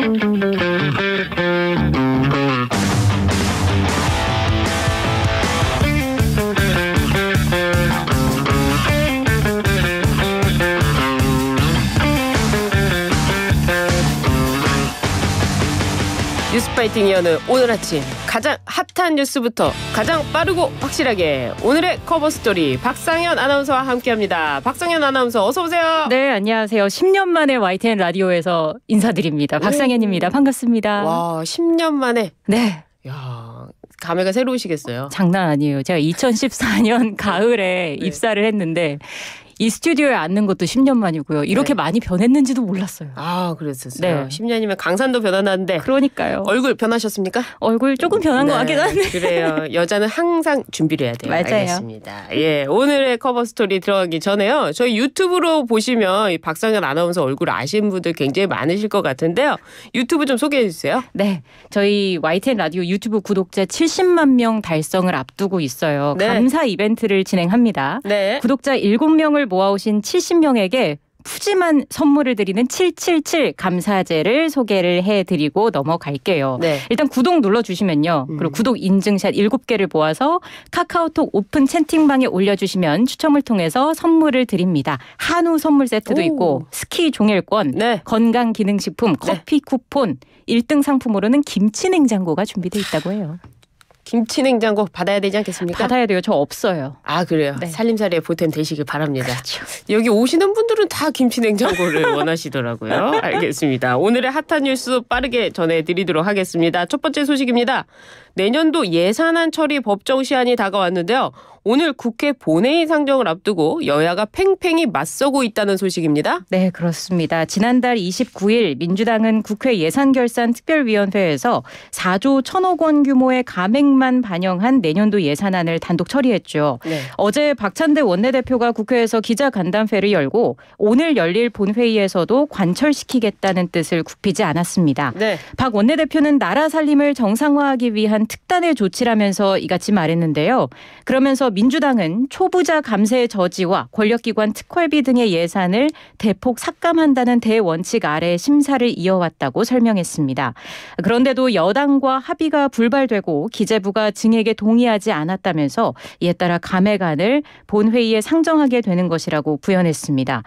Mm-hmm. 파이팅이어는 오늘 아침 가장 핫한 뉴스부터 가장 빠르고 확실하게 오늘의 커버 스토리 박상현 아나운서와 함께합니다. 박상현 아나운서 어서 오세요. 네 안녕하세요. 10년 만에 YTN 라디오에서 인사드립니다. 박상현입니다. 반갑습니다. 와 10년 만에. 네. 야 감회가 새로우시겠어요. 장난 아니에요. 제가 2014년 가을에 네. 입사를 했는데 이 스튜디오에 앉는 것도 10년 만이고요. 이렇게 네. 많이 변했는지도 몰랐어요. 아, 그랬었어요. 네. 10년이면 강산도 변하는데. 그러니까요. 얼굴 변하셨습니까? 얼굴 조금 변한 네, 것 같긴 네, 한데. 그래요. 여자는 항상 준비를 해야 돼요. 맞아요. 알겠습니다. 예, 오늘의 커버 스토리 들어가기 전에요. 저희 유튜브로 보시면 박상현 아나운서 얼굴 아시는 분들 굉장히 많으실 것 같은데요. 유튜브 좀 소개해 주세요. 네. 저희 YTN 라디오 유튜브 구독자 70만 명 달성을 앞두고 있어요. 네. 감사 이벤트를 진행합니다. 네. 구독자 7명을 모아오신 70명에게 푸짐한 선물을 드리는 777 감사제를 소개를 해드리고 넘어갈게요. 네. 일단 구독 눌러주시면요. 음. 그리고 구독 인증샷 7개를 모아서 카카오톡 오픈 채팅방에 올려주시면 추첨을 통해서 선물을 드립니다. 한우 선물 세트도 오. 있고 스키 종일권, 네. 건강기능식품, 네. 커피 네. 쿠폰, 1등 상품으로는 김치 냉장고가 준비돼 있다고 해요. 김치 냉장고 받아야 되지 않겠습니까? 받아야 돼요. 저 없어요. 아 그래요. 네. 살림살이에 보탬 되시길 바랍니다. 그렇죠. 여기 오시는 분들은 다 김치 냉장고를 원하시더라고요. 알겠습니다. 오늘의 핫한 뉴스 빠르게 전해드리도록 하겠습니다. 첫 번째 소식입니다. 내년도 예산안 처리 법정 시한이 다가왔는데요. 오늘 국회 본회의 상정을 앞두고 여야가 팽팽히 맞서고 있다는 소식입니다. 네, 그렇습니다. 지난달 29일 민주당은 국회 예산결산특별위원회에서 4조 1천억 원 규모의 감액만 반영한 내년도 예산안을 단독 처리했죠. 네. 어제 박찬대 원내대표가 국회에서 기자간담회를 열고 오늘 열릴 본회의에서도 관철시키겠다는 뜻을 굽히지 않았습니다. 네. 박 원내대표는 나라 살림을 정상화하기 위한 대한 특단의 조치라면서 이같이 말했는데요. 그러면서 민주당은 초부자 감세 저지와 권력기관 특활비 등의 예산을 대폭 삭감한다는 대원칙 아래 심사를 이어왔다고 설명했습니다. 그런데도 여당과 합의가 불발되고 기재부가 증액에 동의하지 않았다면서 이에 따라 감액안을 본회의에 상정하게 되는 것이라고 부연했습니다.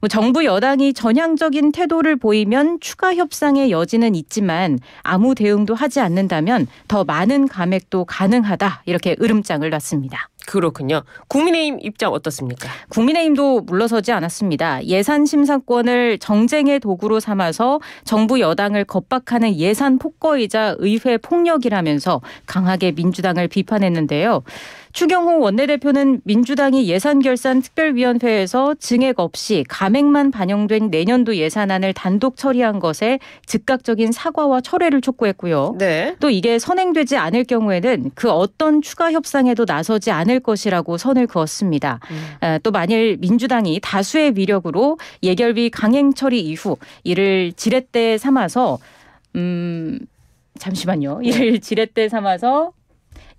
뭐 정부 여당이 전향적인 태도를 보이면 추가 협상의 여지는 있지만 아무 대응도 하지 않는다면 더 많은 감액도 가능하다 이렇게 으름장을 놨습니다. 그렇군요. 국민의힘 입장 어떻습니까? 국민의힘도 물러서지 않았습니다. 예산 심사권을 정쟁의 도구로 삼아서 정부 여당을 겁박하는 예산 폭거이자 의회 폭력이라면서 강하게 민주당을 비판했는데요. 추경호 원내대표는 민주당이 예산결산특별위원회에서 증액 없이 감액만 반영된 내년도 예산안을 단독 처리한 것에 즉각적인 사과와 철회를 촉구했고요. 네. 또 이게 선행되지 않을 경우에는 그 어떤 추가 협상에도 나서지 않을 것이라고 선을 그었습니다. 음. 아, 또 만일 민주당이 다수의 위력으로 예결위 강행 처리 이후 이를 지렛대 삼아서 음 잠시만요. 네. 이를 지렛대 삼아서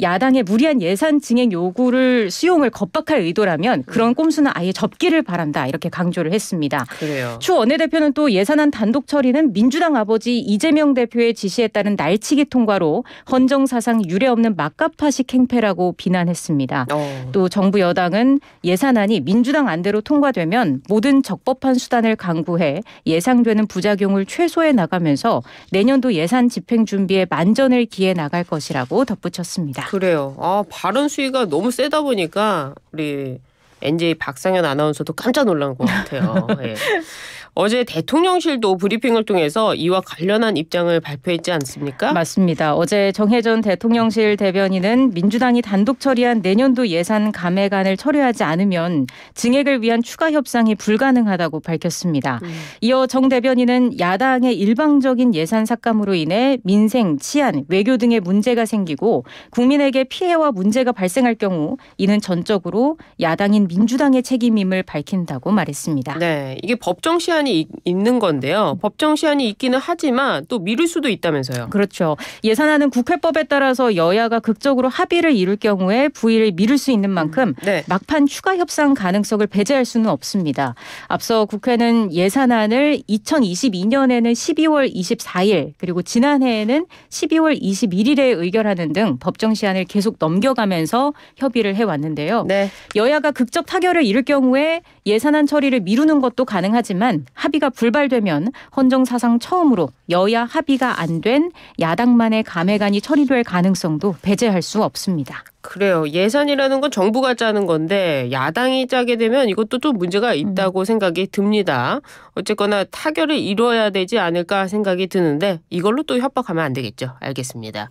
야당의 무리한 예산 증액 요구를 수용을 겁박할 의도라면 그런 꼼수는 아예 접기를 바란다 이렇게 강조를 했습니다. 그래요. 추 원내대표는 또 예산안 단독 처리는 민주당 아버지 이재명 대표의 지시에 따른 날치기 통과로 헌정사상 유례없는 막가파식 행패라고 비난했습니다. 어. 또 정부 여당은 예산안이 민주당 안대로 통과되면 모든 적법한 수단을 강구해 예상되는 부작용을 최소해 나가면서 내년도 예산 집행 준비에 만전을 기해 나갈 것이라고 덧붙였습니다. 그래요. 아, 발언 수위가 너무 세다 보니까 우리 NJ 박상현 아나운서도 깜짝 놀란 것 같아요. 예. 어제 대통령실도 브리핑을 통해서 이와 관련한 입장을 발표했지 않습니까? 맞습니다. 어제 정혜전 대통령실 대변인은 민주당이 단독 처리한 내년도 예산 감액안을 처리하지 않으면 증액을 위한 추가 협상이 불가능하다고 밝혔습니다. 음. 이어 정 대변인은 야당의 일방적인 예산 삭감으로 인해 민생, 치안, 외교 등의 문제가 생기고 국민에게 피해와 문제가 발생할 경우 이는 전적으로 야당인 민주당의 책임임을 밝힌다고 말했습니다. 네, 이게 법정 시한 시한이 있는 건데요. 법정 시한이 있기는 하지만 또 미룰 수도 있다면서요. 그렇죠. 예산안은 국회법에 따라서 여야가 극적으로 합의를 이룰 경우에 부의를 미룰 수 있는 만큼 음, 네. 막판 추가 협상 가능성을 배제할 수는 없습니다. 앞서 국회는 예산안을 2022년에는 12월 24일 그리고 지난해에는 12월 21일에 의결하는 등 법정 시한을 계속 넘겨가면서 협의를 해왔는데요. 네. 여야가 극적 타결을 이룰 경우에 예산안 처리를 미루는 것도 가능하지만 합의가 불발되면 헌정 사상 처음으로 여야 합의가 안 된 야당만의 감회관이 처리될 가능성도 배제할 수 없습니다. 그래요. 예산이라는 건 정부가 짜는 건데 야당이 짜게 되면 이것도 좀 문제가 음. 있다고 음. 생각이 듭니다. 어쨌거나 타결을 이뤄야 되지 않을까 생각이 드는데 이걸로 또 협박하면 안 되겠죠. 알겠습니다.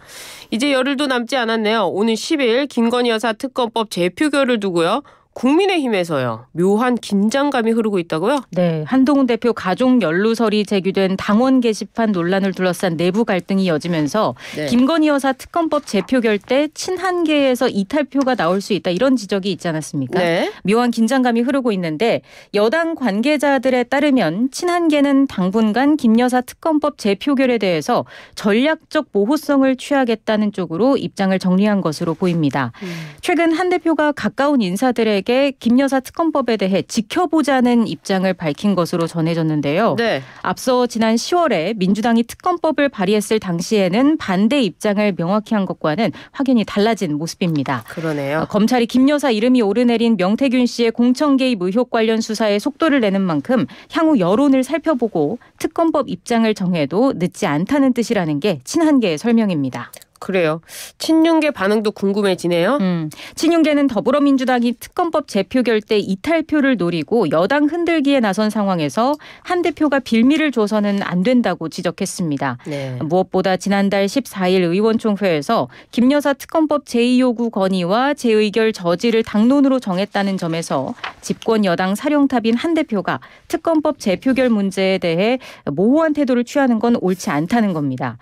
이제 열흘도 남지 않았네요. 오늘 10일 김건희 여사 특검법 재표결을 두고요. 국민의힘에서요. 묘한 긴장감이 흐르고 있다고요? 네. 한동훈 대표 가족 연루설이 제기된 당원 게시판 논란을 둘러싼 내부 갈등이 이어지면서 네. 김건희 여사 특검법 재표결 때 친한계에서 이탈표가 나올 수 있다 이런 지적이 있지 않았습니까? 네. 묘한 긴장감이 흐르고 있는데 여당 관계자들에 따르면 친한계는 당분간 김 여사 특검법 재표결에 대해서 전략적 모호성을 취하겠다는 쪽으로 입장을 정리한 것으로 보입니다. 음. 최근 한 대표가 가까운 인사들에 정에김 여사 특검법에 대해 지켜보자는 입장을 밝힌 것으로 전해졌는데요. 네. 앞서 지난 10월에 민주당이 특검법을 발의했을 당시에는 반대 입장을 명확히 한 것과는 확연히 달라진 모습입니다. 그러네요. 어, 검찰이 김 여사 이름이 오르내린 명태균 씨의 공천 개입 의혹 관련 수사에 속도를 내는 만큼 향후 여론을 살펴보고 특검법 입장을 정해도 늦지 않다는 뜻이라는 게 친한계의 설명입니다. 그래요. 친윤계 반응도 궁금해지네요. 음, 친윤계는 더불어민주당이 특검법 재표결 때 이탈표를 노리고 여당 흔들기에 나선 상황에서 한 대표가 빌미를 줘서는 안 된다고 지적했습니다. 네. 무엇보다 지난달 14일 의원총회에서 김 여사 특검법 제2요구 건의와 재의결 저지를 당론으로 정했다는 점에서 집권 여당 사령탑인 한 대표가 특검법 재표결 문제에 대해 모호한 태도를 취하는 건 옳지 않다는 겁니다.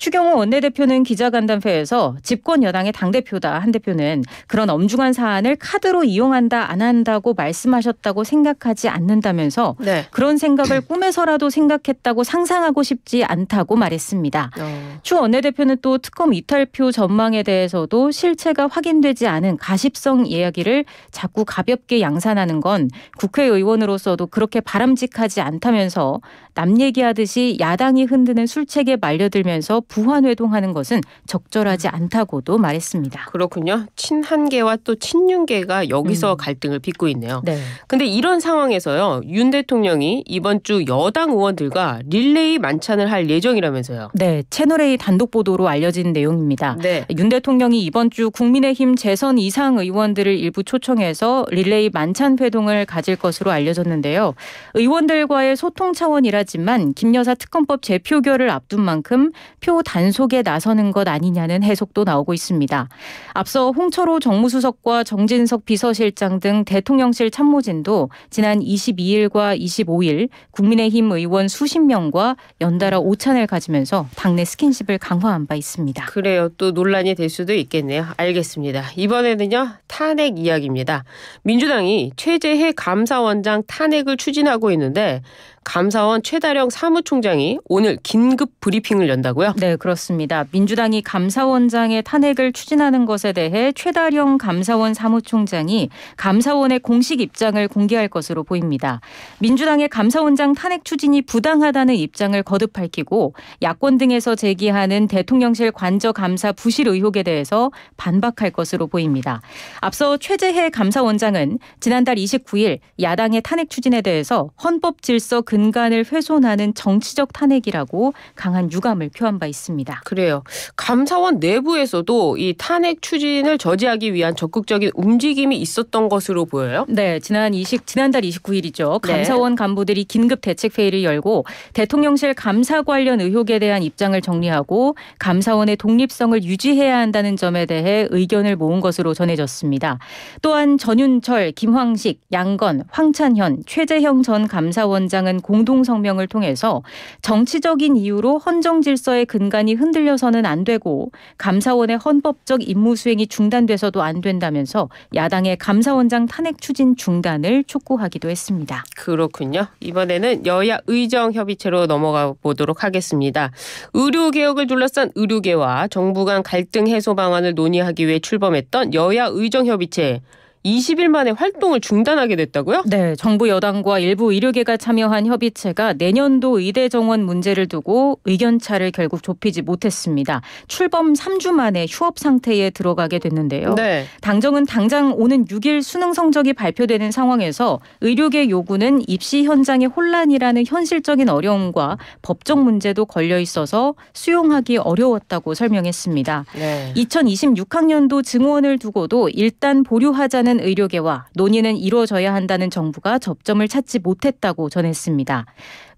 추경호 원내대표는 기자간담회에서 집권 여당의 당대표다 한 대표는 그런 엄중한 사안을 카드로 이용한다 안 한다고 말씀하셨다고 생각하지 않는다면서 네. 그런 생각을 꿈에서라도 생각했다고 상상하고 싶지 않다고 말했습니다. 어. 추 원내대표는 또 특검 이탈표 전망에 대해서도 실체가 확인되지 않은 가십성 이야기를 자꾸 가볍게 양산하는 건 국회의원으로서도 그렇게 바람직하지 않다면서 남 얘기하듯이 야당이 흔드는 술책에 말려들면서 부환 회동하는 것은 적절하지 않다고도 말했습니다. 그렇군요. 친한계와 또 친윤계가 여기서 음. 갈등을 빚고 있네요. 네. 근데 이런 상황에서요. 윤 대통령이 이번 주 여당 의원들과 릴레이 만찬을 할 예정이라면서요. 네. 채널A 단독 보도로 알려진 내용입니다. 네. 윤 대통령이 이번 주 국민의힘 재선 이상 의원들을 일부 초청해서 릴레이 만찬 회동을 가질 것으로 알려졌는데요. 의원들과의 소통 차원이라지만 김 여사 특검법 재표결을 앞둔 만큼 표 단속에 나서는 것 아니냐는 해석도 나오고 있습니다. 앞서 홍철호 정무수석과 정진석 비서실장 등 대통령실 참모진도 지난 22일과 25일 국민의힘 의원 수십 명과 연달아 오찬을 가지면서 당내 스킨십을 강화한 바 있습니다. 그래요. 또 논란이 될 수도 있겠네요. 알겠습니다. 이번에는요. 탄핵 이야기입니다. 민주당이 최재해 감사원장 탄핵을 추진하고 있는데 감사원 최다령 사무총장이 오늘 긴급 브리핑을 연다고요? 네, 그렇습니다. 민주당이 감사원장의 탄핵을 추진하는 것에 대해 최다령 감사원 사무총장이 감사원의 공식 입장을 공개할 것으로 보입니다. 민주당의 감사원장 탄핵 추진이 부당하다는 입장을 거듭 밝히고 야권 등에서 제기하는 대통령실 관저 감사 부실 의혹에 대해서 반박할 것으로 보입니다. 앞서 최재해 감사원장은 지난달 29일 야당의 탄핵 추진에 대해서 헌법 질서 근간을 훼손하는 정치적 탄핵이라고 강한 유감을 표한 바 있습니다. 그래요. 감사원 내부에서도 이 탄핵 추진을 저지하기 위한 적극적인 움직임이 있었던 것으로 보여요. 네, 지난 20 지난달 29일이죠. 감사원 간부들이 긴급 대책 회의를 열고 대통령실 감사 관련 의혹에 대한 입장을 정리하고 감사원의 독립성을 유지해야 한다는 점에 대해 의견을 모은 것으로 전해졌습니다. 또한 전윤철, 김황식, 양건, 황찬현, 최재형 전 감사원장은 공동 성명을 통해서 정치적인 이유로 헌정 질서의 근간이 흔들려서는 안 되고 감사원의 헌법적 임무 수행이 중단돼서도 안 된다면서 야당의 감사원장 탄핵 추진 중단을 촉구하기도 했습니다. 그렇군요. 이번에는 여야 의정 협의체로 넘어가 보도록 하겠습니다. 의료 개혁을 둘러싼 의료계와 정부 간 갈등 해소 방안을 논의하기 위해 출범했던 여야 의정 협의체 20일 만에 활동을 중단하게 됐다고요? 네, 정부 여당과 일부 의료계가 참여한 협의체가 내년도 의대 정원 문제를 두고 의견차를 결국 좁히지 못했습니다. 출범 3주 만에 휴업 상태에 들어가게 됐는데요. 네. 당정은 당장 오는 6일 수능 성적이 발표되는 상황에서 의료계 요구는 입시 현장의 혼란이라는 현실적인 어려움과 법적 문제도 걸려 있어서 수용하기 어려웠다고 설명했습니다. 네. 2026학년도 증원을 두고도 일단 보류하자는 하는 의료계와 논의는 이루어져야 한다는 정부가 접점을 찾지 못했다고 전했습니다.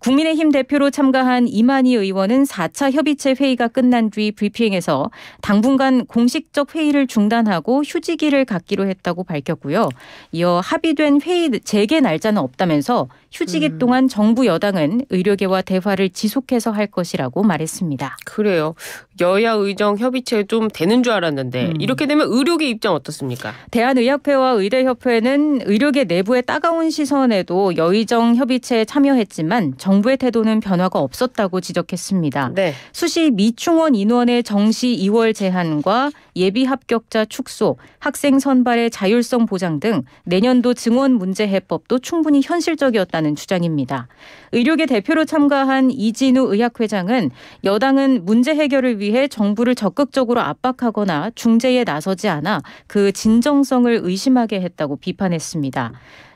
국민의힘 대표로 참가한 이만희 의원은 4차 협의체 회의가 끝난 뒤 브리핑에서 당분간 공식적 회의를 중단하고 휴지기를 갖기로 했다고 밝혔고요. 이어 합의된 회의 재개 날짜는 없다면서 휴지기 음. 동안 정부 여당은 의료계와 대화를 지속해서 할 것이라고 말했습니다. 그래요. 여야 의정 협의체 좀 되는 줄 알았는데 음. 이렇게 되면 의료계 입장 어떻습니까? 대한의학회와 의대협회는 의료계 내부의 따가운 시선에도 여의정 협의체에 참여했지만 정 정부의 태도는 변화가 없었다고 지적했습니다. 네. 수시 미충원 인원의 정시 2월 제한과 예비 합격자 축소, 학생 선발의 자율성 보장 등 내년도 증원 문제 해법도 충분히 현실적이었다는 주장입니다. 의료계 대표로 참가한 이진우 의학회장은 여당은 문제 해결을 위해 정부를 적극적으로 압박하거나 중재에 나서지 않아 그 진정성을 의심하게 했다고 비판했습니다.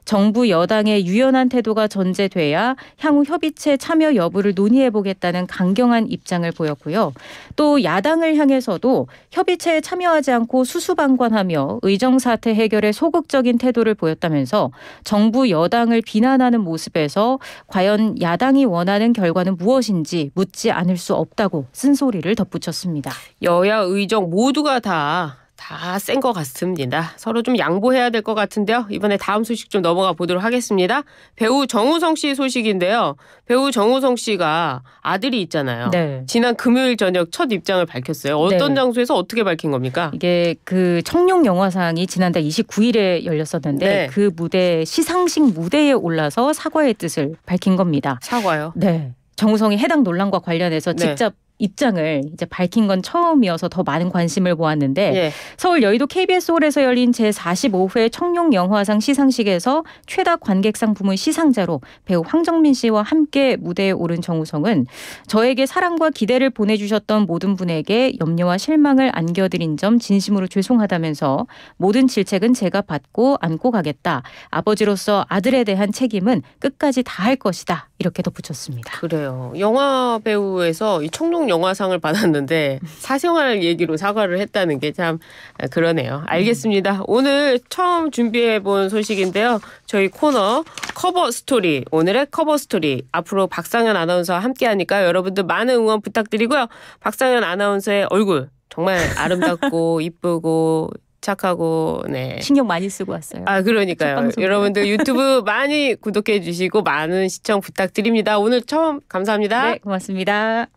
정부 여당의 유연한 태도가 전제돼야 향후 협의체 참여 여부를 논의해보겠다는 강경한 입장을 보였고요. 또 야당을 향해서도 협의체에 참여하지 않고 수수방관하며 의정 사태 해결에 소극적인 태도를 보였다면서 정부 여당을 비난하는 모습에서 과연 야당이 원하는 결과는 무엇인지 묻지 않을 수 없다고 쓴소리를 덧붙였습니다. 여야 의정 모두가 다 다센것 같습니다. 서로 좀 양보해야 될 것 같은데요. 이번에 다음 소식 좀 넘어가 보도록 하겠습니다. 배우 정우성 씨 소식인데요. 배우 정우성 씨가 아들이 있잖아요. 네. 지난 금요일 저녁 첫 입장을 밝혔어요. 어떤 네. 장소에서 어떻게 밝힌 겁니까? 이게 그 청룡 영화상이 지난달 29일에 열렸었는데 네. 그 무대 시상식 무대에 올라서 사과의 뜻을 밝힌 겁니다. 사과요? 네. 정우성이 해당 논란과 관련해서 네. 직접 입장을 이제 밝힌 건 처음이어서 더 많은 관심을 모았는데 예. 서울 여의도 KBS 홀에서 열린 제45회 청룡 영화상 시상식에서 최다 관객상 부문 시상자로 배우 황정민 씨와 함께 무대에 오른 정우성은 저에게 사랑과 기대를 보내주셨던 모든 분에게 염려와 실망을 안겨드린 점 진심으로 죄송하다면서 모든 질책은 제가 받고 안고 가겠다. 아버지로서 아들에 대한 책임은 끝까지 다 할 것이다. 이렇게 덧붙였습니다. 그래요. 영화 배우에서 이 청룡 영화상을 받았는데 사생활 얘기로 사과를 했다는 게 참 그러네요. 알겠습니다. 오늘 처음 준비해 본 소식인데요. 저희 코너 커버 스토리 오늘의 커버 스토리 앞으로 박상현 아나운서 함께하니까 여러분들 많은 응원 부탁드리고요. 박상현 아나운서의 얼굴 정말 아름답고 이쁘고 착하고 네. 신경 많이 쓰고 왔어요. 아 그러니까요. 여러분들 유튜브 많이 구독해 주시고 많은 시청 부탁드립니다. 오늘 처음 감사합니다. 네, 고맙습니다.